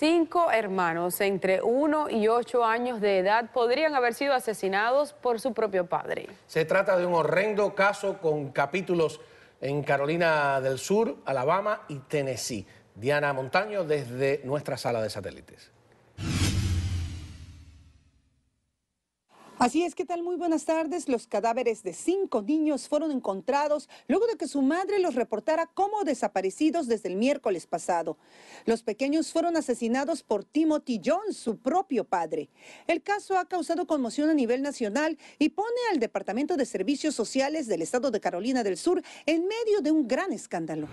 Cinco hermanos entre 1 y 8 años de edad podrían haber sido asesinados por su propio padre. Se trata de un horrendo caso con capítulos en Carolina del Sur, Alabama y Tennessee. Diana Montaño desde nuestra sala de satélites. Así es, ¿qué tal? Muy buenas tardes. Los cadáveres de cinco niños fueron encontrados luego de que su madre los reportara como desaparecidos desde el miércoles pasado. Los pequeños fueron asesinados por Timothy Jones, su propio padre. El caso ha causado conmoción a nivel nacional y pone al Departamento de Servicios Sociales del Estado de Carolina del Sur en medio de un gran escándalo.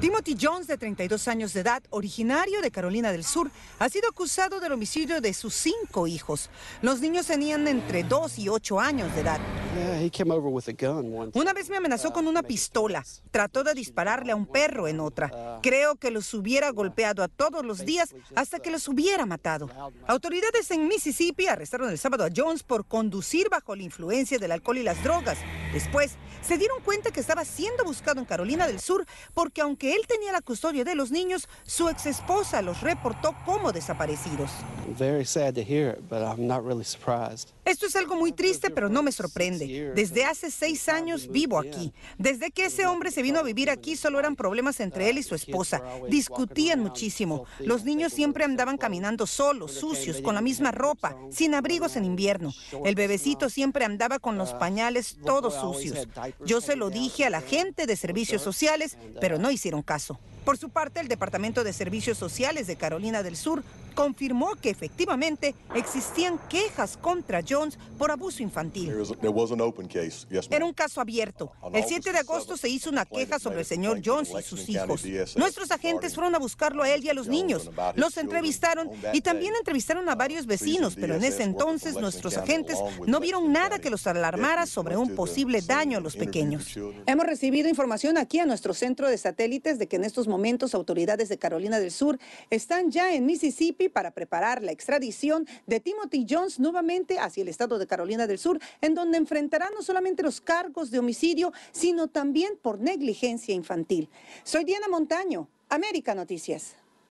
Timothy Jones, de 32 años de edad, originario de Carolina del Sur, ha sido acusado del homicidio de sus cinco hijos. Los niños tenían entre 2 y 8 años de edad. Una vez me amenazó con una pistola. Trató de dispararle a un perro en otra. Uh, Creo que los hubiera golpeado a todos los días hasta que uh, los hubiera matado. Autoridades en Mississippi arrestaron el sábado a Jones por conducir bajo la influencia del alcohol y las drogas. Después, se dieron cuenta que estaba siendo buscado en Carolina del Sur porque aunque él tenía la custodia de los niños, su exesposa los reportó como desaparecidos. Very sad to hear but I'm not really esto es algo muy triste, pero no me sorprende. Desde hace seis años vivo aquí. Desde que ese hombre se vino a vivir aquí, solo eran problemas entre él y su esposa. Discutían muchísimo. Los niños siempre andaban caminando solos, sucios, con la misma ropa, sin abrigos en invierno. El bebecito siempre andaba con los pañales todos sucios. Yo se lo dije a la gente de servicios sociales, pero no hicieron caso. Por su parte, el Departamento de Servicios Sociales de Carolina del Sur confirmó que efectivamente existían quejas contra Jones por abuso infantil. Era un caso abierto. El 7 de agosto se hizo una queja sobre el señor Jones y sus hijos. Nuestros agentes fueron a buscarlo a él y a los niños. Los entrevistaron y también entrevistaron a varios uh, vecinos, pero en ese entonces nuestros agentes no vieron nada que los alarmara sobre un posible daño a los pequeños. Hemos recibido información aquí a nuestro centro de satélites de que en estos momentos momentos, autoridades de Carolina del Sur están ya en Mississippi para preparar la extradición de Timothy Jones nuevamente hacia el estado de Carolina del Sur, en donde enfrentará no solamente los cargos de homicidio, sino también por negligencia infantil. Soy Diana Montaño, América Noticias.